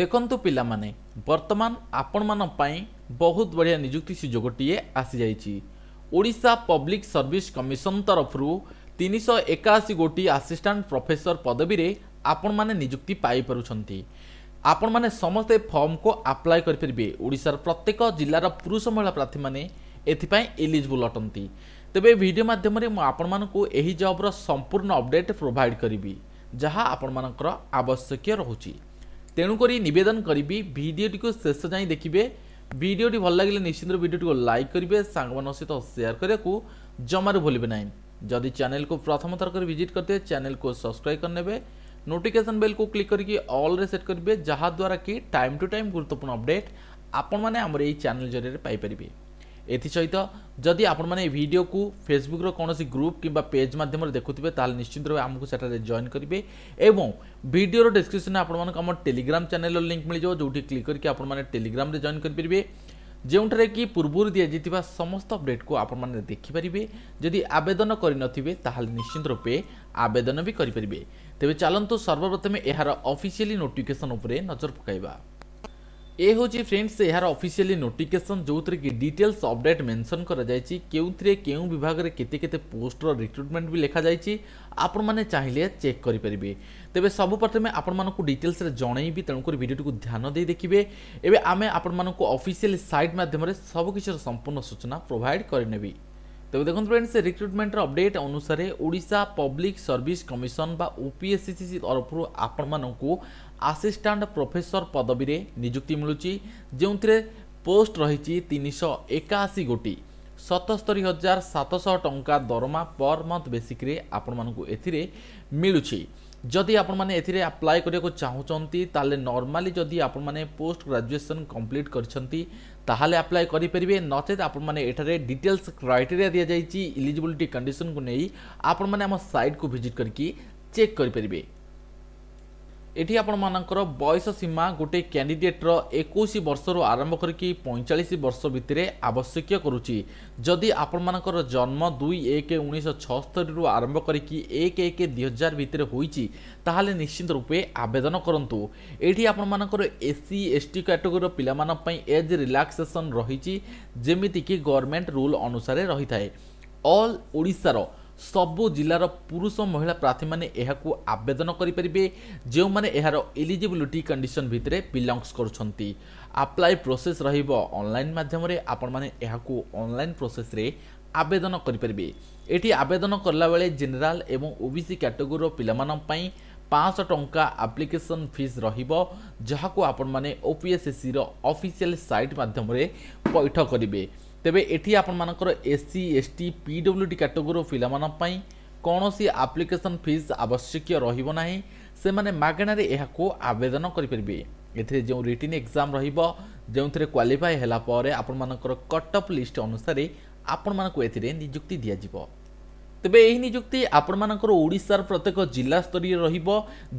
ଦେଖନ୍ତୁ ପିଲାମାନେ ବର୍ତ୍ତମାନ ଆପଣମାନଙ୍କ ପାଇଁ ବହୁତ ବଢ଼ିଆ ନିଯୁକ୍ତି ସୁଯୋଗଟିଏ ଆସିଯାଇଛି ଓଡ଼ିଶା ପବ୍ଲିକ୍ ସର୍ଭିସ୍ କମିଶନ ତରଫରୁ ତିନିଶହ ଏକାଅଶୀ ଗୋଟି ଆସିଷ୍ଟାଣ୍ଟ ପ୍ରଫେସର ପଦବୀରେ ଆପଣମାନେ ନିଯୁକ୍ତି ପାଇପାରୁଛନ୍ତି ଆପଣମାନେ ସମସ୍ତେ ଫର୍ମକୁ ଆପ୍ଲାଏ କରିପାରିବେ ଓଡ଼ିଶାର ପ୍ରତ୍ୟେକ ଜିଲ୍ଲାର ପୁରୁଷ ମହିଳା ପ୍ରାର୍ଥୀମାନେ ଏଥିପାଇଁ ଏଲିଜିବୁଲ୍ ଅଟନ୍ତି ତେବେ ଭିଡ଼ିଓ ମାଧ୍ୟମରେ ମୁଁ ଆପଣମାନଙ୍କୁ ଏହି ଜବ୍ର ସମ୍ପୂର୍ଣ୍ଣ ଅପଡ଼େଟ୍ ପ୍ରୋଭାଇଡ଼ କରିବି ଯାହା ଆପଣମାନଙ୍କର ଆବଶ୍ୟକୀୟ ରହୁଛି তেণুকরি নিবেদন করবি ভিডিওটি শেষ যাই দেখবে ভিডিওটি ভাল লাগলে নিশ্চিত ভিডিওটি লাইক করবে সাংবাদিক সহ সেয়ার করা জমার ভুলবে না যদি चैनल को प्रथम थर कर विजिट करते हैं चैनल को सब्सक्राइब कर नेबे नोटिफिकेशन बेल को क्लिक करके ऑल रे सेट करेंगे जहाद्वारा कि टाइम टू टाइम गुरुत्वपूर्ण अपडेट आपण मैंने आम चैनल जरिए पाइपर ଏଥିସହିତ ଯଦି ଆପଣମାନେ ଏ ଭିଡ଼ିଓକୁ ଫେସବୁକ୍ର କୌଣସି ଗ୍ରୁପ୍ କିମ୍ବା ପେଜ୍ ମାଧ୍ୟମରେ ଦେଖୁଥିବେ ତାହେଲେ ନିଶ୍ଚିତ ଭାବେ ଆମକୁ ସେଠାରେ ଜଏନ୍ କରିବେ ଏବଂ ଭିଡ଼ିଓର ଡିସ୍କ୍ରିପ୍ସନ୍ରେ ଆପଣମାନଙ୍କୁ ଆମ ଟେଲିଗ୍ରାମ ଚ୍ୟାନେଲର ଲିଙ୍କ୍ ମିଳିଯିବ ଯେଉଁଠି କ୍ଲିକ୍ କରିକି ଆପଣମାନେ ଟେଲିଗ୍ରାମରେ ଜଏନ୍ କରିପାରିବେ ଯେଉଁଠାରେ କି ପୂର୍ବରୁ ଦିଆଯାଇଥିବା ସମସ୍ତ ଅପଡ଼େଟ୍କୁ ଆପଣମାନେ ଦେଖିପାରିବେ ଯଦି ଆବେଦନ କରିନଥିବେ ତାହେଲେ ନିଶ୍ଚିତ ରୂପେ ଆବେଦନ ବି କରିପାରିବେ ତେବେ ଚାଲନ୍ତୁ ସର୍ବପ୍ରଥମେ ଏହାର ଅଫିସିଆଲି ନୋଟିଫିକେସନ୍ ଉପରେ ନଜର ପକାଇବା এ হচ্ছে ফ্রেন্ডস এর অফিসিয়ালি নোটিফিকেসন যেউথে কি ডিটেলস অপডেট মেনশন করা যাইছি কেউথে কেউ বিভাগের কেতে কেতে পোস্টর রিক্রুটমেন্ট বি লেখা যাইছি আপন মানে চাইলে চেক করে পারিবে তেবে সবু প্রথমে আপন মানুষ ডিটেলস রে জনাইবি তেণু করে ভিডিওটি ধ্যান দিয়ে দেখিবে এবে আমি আপন মানুষ অফিসিয়ালি সাইট মাধ্যমে সবকিছুর সম্পূর্ণ সূচনা প্রোভাইড করে নেবি তবে দেখুন ফ্রেন্ডস রিক্রুটমেন্টর অপডেট অনুসারে ওড়িশা পব্লিক সর্ভিস কমিশন বা ওপিএসসিসি তরফর আপন মানুষ আসিষ্টাট প্রফেসর পদবীরে নিযুক্তি মিলুচি যে পোস্ট রয়েছে তিনশো একাশি গোটি সতস্তরি হাজার ହଜାର টঙ্কা দরমা পর মন্থ বেসিক্রে আপন মানুষ ଏଥିରେ ମିଳୁଛି ଯଦି ଆପଣମାନେ ଏଥିରେ ଆପ୍ଲାଏ କରିବାକୁ ଚାହୁଁଛନ୍ତି ତାହେଲେ ନର୍ମାଲି ଯଦି ଆପଣମାନେ ପୋଷ୍ଟ ଗ୍ରାଜୁଏସନ୍ କମ୍ପ୍ଲିଟ୍ କରିଛନ୍ତି ତାହେଲେ ଆପ୍ଲାଏ କରିପାରିବେ ନଚେତ୍ ଆପଣମାନେ ଏଠାରେ ଡିଟେଲ୍ସ କ୍ରାଇଟେରିଆ ଦିଆଯାଇଛି ଇଲିଜିବିଲିଟି କଣ୍ଡିସନକୁ ନେଇ ଆପଣମାନେ ଆମ ସାଇଟ୍କୁ ଭିଜିଟ୍ କରିକି ଚେକ୍ କରିପାରିବେ এটি আপনার বয়স সীমা গোটে ক্যাডিডেট্র একুশ বর্ষর আরম্ভ করি পঁয়চাশ বর্ষ ভিতরে আবশ্যক করুচি যদি আপনার জন্ম দুই এক উনিশশো ছস্তরি আরম্ভ করি এক এক দুই হাজার ভিতরে হয়েছি তাহলে নিশ্চিত রূপে আবেদন করতু এটি আপনার এসি এসটি ক্যাটেগোরির পিলাপাই এজ রিলাক্সেসন রয়েছে যেমিতিকি গভর্নমেন্ট রুল অনুসারে রয়ে থাকে অল ওড়শার ସବୁ ଜିଲ୍ଲାର ପୁରୁଷ ମହିଳା ପ୍ରାର୍ଥୀମାନେ ଏହାକୁ ଆବେଦନ କରିପାରିବେ ଯେଉଁମାନେ ଏହାର ଏଲିଜିବିଲିଟି କଣ୍ଡିସନ୍ ଭିତରେ ବିଲଙ୍ଗସ୍ କରୁଛନ୍ତି ଆପ୍ଲାଏ ପ୍ରୋସେସ୍ ରହିବ ଅନଲାଇନ୍ ମାଧ୍ୟମରେ ଆପଣମାନେ ଏହାକୁ ଅନଲାଇନ୍ ପ୍ରୋସେସ୍ରେ ଆବେଦନ କରିପାରିବେ ଏଠି ଆବେଦନ କଲାବେଳେ ଜେନେରାଲ ଏବଂ ଓବିସି କ୍ୟାଟେଗୋରିର ପିଲାମାନଙ୍କ ପାଇଁ ପାଞ୍ଚଶହ ଟଙ୍କା ଆପ୍ଲିକେସନ୍ ଫିସ୍ ରହିବ ଯାହାକୁ ଆପଣମାନେ ଓପିଏସ୍ଏସ୍ସିର ଅଫିସିଆଲ ସାଇଟ୍ ମାଧ୍ୟମରେ ପଇଠ କରିବେ ତେବେ ଏଠି ଆପଣମାନଙ୍କର ଏସ୍ସି ଏସ୍ଟି ପିଡବ୍ଲ୍ୟୁଡି କାଟେଗୋରୀର ପିଲାମାନଙ୍କ ପାଇଁ କୌଣସି ଆପ୍ଲିକେସନ୍ ଫିସ୍ ଆବଶ୍ୟକୀୟ ରହିବ ନାହିଁ ସେମାନେ ମାଗଣାରେ ଏହାକୁ ଆବେଦନ କରିପାରିବେ ଏଥିରେ ଯେଉଁ ରିଟିନ୍ ଏକ୍ଜାମ୍ ରହିବ ଯେଉଁଥିରେ କ୍ୱାଲିଫାଏ ହେଲା ପରେ ଆପଣମାନଙ୍କର କଟ୍ ଅଫ୍ ଲିଷ୍ଟ ଅନୁସାରେ ଆପଣମାନଙ୍କୁ ଏଥିରେ ନିଯୁକ୍ତି ଦିଆଯିବ ତେବେ ଏହି ନିଯୁକ୍ତି ଆପଣମାନଙ୍କର ଓଡ଼ିଶାର ପ୍ରତ୍ୟେକ ଜିଲ୍ଲାସ୍ତରୀୟ ରହିବ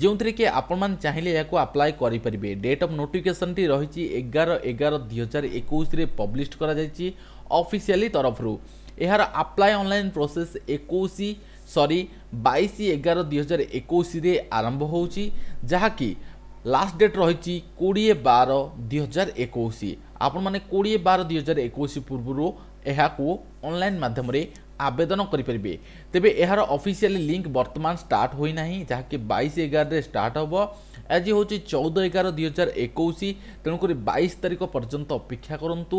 ଯେଉଁଥିରେ କି ଆପଣମାନେ ଚାହିଁଲେ ଏହାକୁ ଆପ୍ଲାଏ କରିପାରିବେ ଡେଟ୍ ଅଫ୍ ନୋଟିଫିକେସନ୍ଟି ରହିଛି ଏଗାର ଏଗାର ଦୁଇହଜାର ଏକୋଇଶରେ ପବ୍ଲିଶ କରାଯାଇଛି ଅଫିସିଆଲି ତରଫରୁ ଏହାର ଆପ୍ଲାଏ ଅନଲାଇନ୍ ପ୍ରୋସେସ୍ ଏକୋଇଶ ସରି ବାଇଶ ଏଗାର ଦୁଇହଜାର ଏକୋଇଶରେ ଆରମ୍ଭ ହେଉଛି ଯାହାକି ଲାଷ୍ଟ ଡେଟ୍ ରହିଛି କୋଡ଼ିଏ ବାର ଦୁଇହଜାର ଏକୋଇଶ ଆପଣମାନେ କୋଡ଼ିଏ ବାର ଦୁଇହଜାର ଏକୋଇଶ ପୂର୍ବରୁ ଏହାକୁ ଅନଲାଇନ୍ ମାଧ୍ୟମରେ ଆବେଦନ କରିପାରିବେ ତେବେ ଏହାର ଅଫିସିଆଲି ଲିଙ୍କ ବର୍ତ୍ତମାନ ଷ୍ଟାର୍ଟ ହୋଇନାହିଁ ଯାହାକି ବାଇଶ ଏଗାରରେ ଷ୍ଟାର୍ଟ ହେବ ଆଜି ହେଉଛି ଚଉଦ ଏଗାର ଦୁଇ ହଜାର ଏକୋଇଶ ତେଣୁକରି ବାଇଶ ତାରିଖ ପର୍ଯ୍ୟନ୍ତ ଅପେକ୍ଷା କରନ୍ତୁ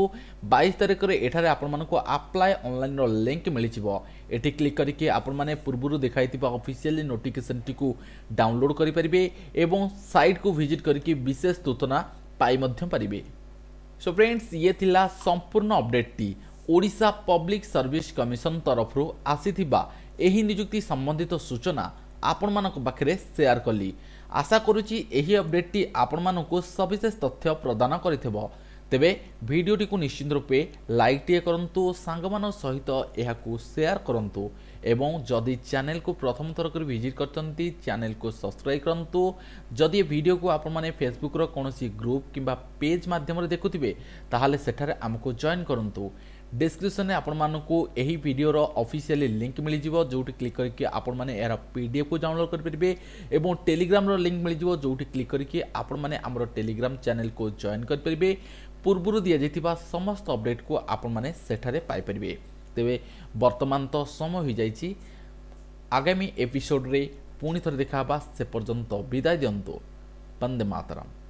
ବାଇଶ ତାରିଖରେ ଏଠାରେ ଆପଣମାନଙ୍କୁ ଆପ୍ଲାଏ ଅନଲାଇନ୍ର ଲିଙ୍କ୍ ମିଳିଯିବ ଏଠି କ୍ଲିକ୍ କରିକି ଆପଣମାନେ ପୂର୍ବରୁ ଦେଖାଇଥିବା ଅଫିସିଆଲି ନୋଟିଫିକେସନ୍ଟିକୁ ଡାଉନଲୋଡ଼୍ କରିପାରିବେ ଏବଂ ସାଇଟ୍କୁ ଭିଜିଟ୍ କରିକି ବିଶେଷ ସୂଚନା ପାଇ ମଧ୍ୟ ପାରିବେ ସୋ ଫ୍ରେଣ୍ଡସ୍ ଇଏ ଥିଲା ସମ୍ପୂର୍ଣ୍ଣ ଅପଡେଟ୍ଟି ଓଡ଼ିଶା ପବ୍ଲିକ୍ ସର୍ଭିସ୍ କମିଶନ ତରଫରୁ ଆସିଥିବା ଏହି ନିଯୁକ୍ତି ସମ୍ବନ୍ଧିତ ସୂଚନା ଆପଣମାନଙ୍କ ପାଖରେ ସେୟାର କଲି ଆଶା କରୁଛି ଏହି ଅପଡେଟ୍ଟି ଆପଣମାନଙ୍କୁ ସବିଶେଷ ତଥ୍ୟ ପ୍ରଦାନ କରିଥିବ ତେବେ ଭିଡ଼ିଓଟିକୁ ନିଶ୍ଚିନ୍ତ ରୂପେ ଲାଇକ୍ଟିଏ କରନ୍ତୁ ସାଙ୍ଗମାନଙ୍କ ସହିତ ଏହାକୁ ସେୟାର କରନ୍ତୁ ଏବଂ ଯଦି ଚ୍ୟାନେଲକୁ ପ୍ରଥମ ଥର କରି ଭିଜିଟ୍ କରିଛନ୍ତି ଚ୍ୟାନେଲକୁ ସବସ୍କ୍ରାଇବ୍ କରନ୍ତୁ ଯଦି ଏ ଭିଡ଼ିଓକୁ ଆପଣମାନେ ଫେସବୁକ୍ର କୌଣସି ଗ୍ରୁପ୍ କିମ୍ବା ପେଜ୍ ମାଧ୍ୟମରେ ଦେଖୁଥିବେ ତାହେଲେ ସେଠାରେ ଆମକୁ ଜଏନ୍ କରନ୍ତୁ ଡେସ୍କ୍ରିପ୍ସନ୍ରେ ଆପଣମାନଙ୍କୁ ଏହି ଭିଡ଼ିଓର ଅଫିସିଆଲି ଲିଙ୍କ୍ ମିଳିଯିବ ଯେଉଁଠି କ୍ଲିକ୍ କରିକି ଆପଣମାନେ ଏହାର ପିଡ଼ିଏଫ୍କୁ ଡାଉନଲୋଡ଼ କରିପାରିବେ ଏବଂ ଟେଲିଗ୍ରାମର ଲିଙ୍କ୍ ମିଳିଯିବ ଯେଉଁଠି କ୍ଲିକ୍ କରିକି ଆପଣମାନେ ଆମର ଟେଲିଗ୍ରାମ ଚ୍ୟାନେଲକୁ ଜଏନ୍ କରିପାରିବେ ପୂର୍ବରୁ ଦିଆଯାଇଥିବା ସମସ୍ତ ଅପଡ଼େଟ୍କୁ ଆପଣମାନେ ସେଠାରେ ପାଇପାରିବେ ତେବେ ବର୍ତ୍ତମାନ ତ ସମୟ ହୋଇଯାଇଛି ଆଗାମୀ ଏପିସୋଡ଼ରେ ପୁଣି ଥରେ ଦେଖା ହେବା ସେ ପର୍ଯ୍ୟନ୍ତ ବିଦାୟ ଦିଅନ୍ତୁ ବନ୍ଦେ ମାତାରାମ